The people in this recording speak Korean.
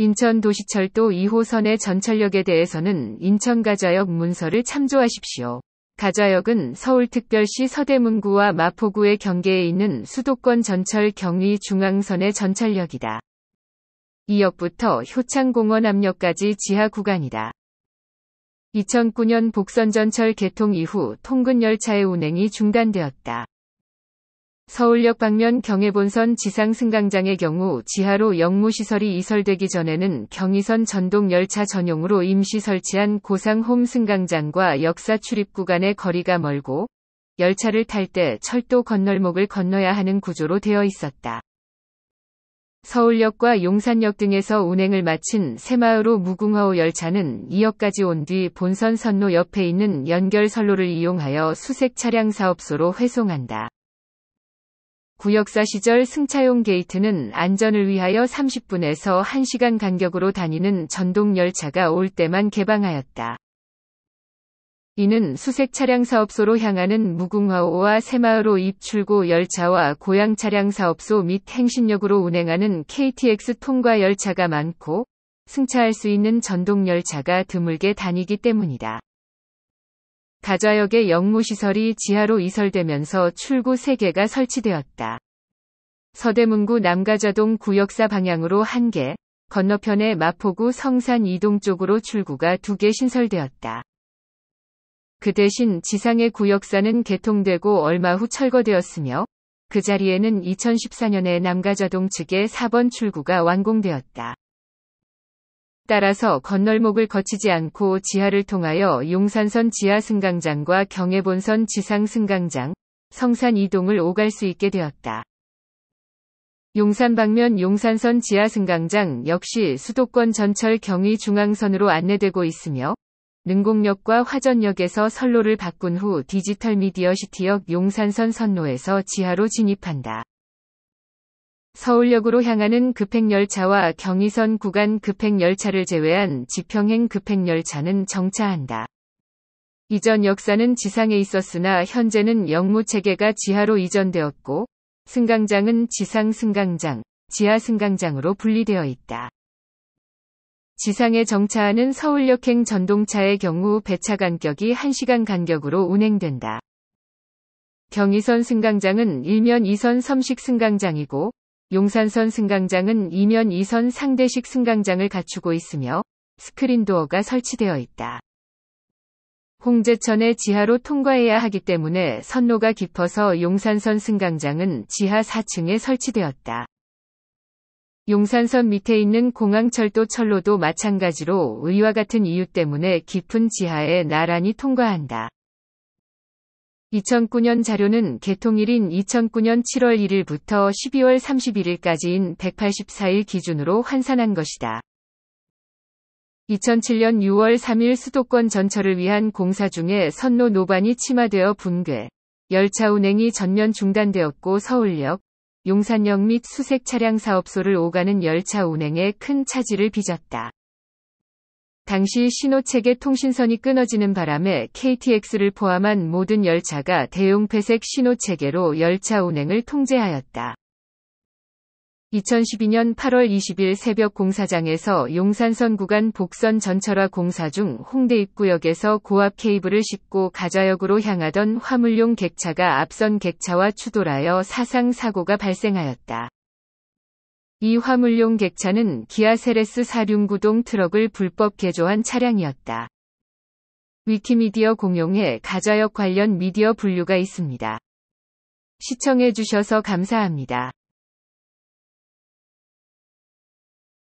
인천도시철도 2호선의 전철역에 대해서는 인천가좌역 문서를 참조하십시오. 가좌역은 서울특별시 서대문구와 마포구의 경계에 있는 수도권 전철 경위 중앙선의 전철역이다. 이 역부터 효창공원 압력까지 지하 구간이다. 2009년 복선전철 개통 이후 통근열차의 운행이 중단되었다. 서울역 방면 경해본선 지상 승강장의 경우 지하로 역무시설이 이설되기 전에는 경의선 전동열차 전용으로 임시 설치한 고상홈 승강장과 역사 출입 구간의 거리가 멀고 열차를 탈 때 철도 건널목을 건너야 하는 구조로 되어 있었다. 서울역과 용산역 등에서 운행을 마친 새마을호 무궁화호 열차는 2역까지 온 뒤 본선 선로 옆에 있는 연결선로를 이용하여 수색 차량 사업소로 회송한다. 구역사 시절 승차용 게이트는 안전을 위하여 30분에서 1시간 간격으로 다니는 전동열차가 올 때만 개방하였다. 이는 수색 차량 사업소로 향하는 무궁화호와 새마을호 입출고 열차와 고양 차량 사업소 및 행신역으로 운행하는 KTX 통과 열차가 많고 승차할 수 있는 전동 열차가 드물게 다니기 때문이다. 가좌역의 역무시설이 지하로 이설되면서 출구 3개가 설치되었다. 서대문구 남가좌동 구역사 방향으로 1개, 건너편에 마포구 성산 이동 쪽으로 출구가 2개 신설되었다. 그 대신 지상의 구역사는 개통되고 얼마 후 철거되었으며 그 자리에는 2014년에 남가좌동 측의 4번 출구가 완공되었다. 따라서 건널목을 거치지 않고 지하를 통하여 용산선 지하 승강장과 경해본선 지상 승강장, 성산 이동을 오갈 수 있게 되었다. 용산 방면 용산선 지하 승강장 역시 수도권 전철 경위 중앙선으로 안내되고 있으며 능곡역과 화전역에서 선로를 바꾼 후 디지털 미디어 시티역 용산선 선로에서 지하로 진입한다. 서울역으로 향하는 급행열차와 경의선 구간 급행열차를 제외한 지평행 급행열차는 정차한다. 이전 역사는 지상에 있었으나 현재는 역무 체계가 지하로 이전되었고 승강장은 지상 승강장, 지하 승강장으로 분리되어 있다. 지상에 정차하는 서울역행 전동차의 경우 배차 간격이 1시간 간격으로 운행된다. 경의선 승강장은 일면 2선 섬식 승강장이고 용산선 승강장은 이면 2선 상대식 승강장을 갖추고 있으며 스크린도어가 설치되어 있다. 홍제천의 지하로 통과해야 하기 때문에 선로가 깊어서 용산선 승강장은 지하 4층에 설치되었다. 용산선 밑에 있는 공항철도 철로도 마찬가지로 의와 같은 이유 때문에 깊은 지하에 나란히 통과한다. 2009년 자료는 개통일인 2009년 7월 1일부터 12월 31일까지인 184일 기준으로 환산한 것이다. 2007년 6월 3일 수도권 전철을 위한 공사 중에 선로 노반이 침하되어 붕괴, 열차 운행이 전면 중단되었고 서울역, 용산역 및 수색 차량 사업소를 오가는 열차 운행에 큰 차질을 빚었다. 당시 신호체계 통신선이 끊어지는 바람에 KTX를 포함한 모든 열차가 대용폐색 신호체계로 열차 운행을 통제하였다. 2012년 8월 20일 새벽 공사장에서 용산선 구간 복선 전철화 공사 중 홍대 입구역에서 고압 케이블을 싣고 가자역으로 향하던 화물용 객차가 앞선 객차와 추돌하여 사상 사고가 발생하였다. 이 화물용 객차는 기아 세레스 사륜구동 트럭을 불법 개조한 차량이었다. 위키미디어 공용에 가좌역 관련 미디어 분류가 있습니다. 시청해주셔서 감사합니다.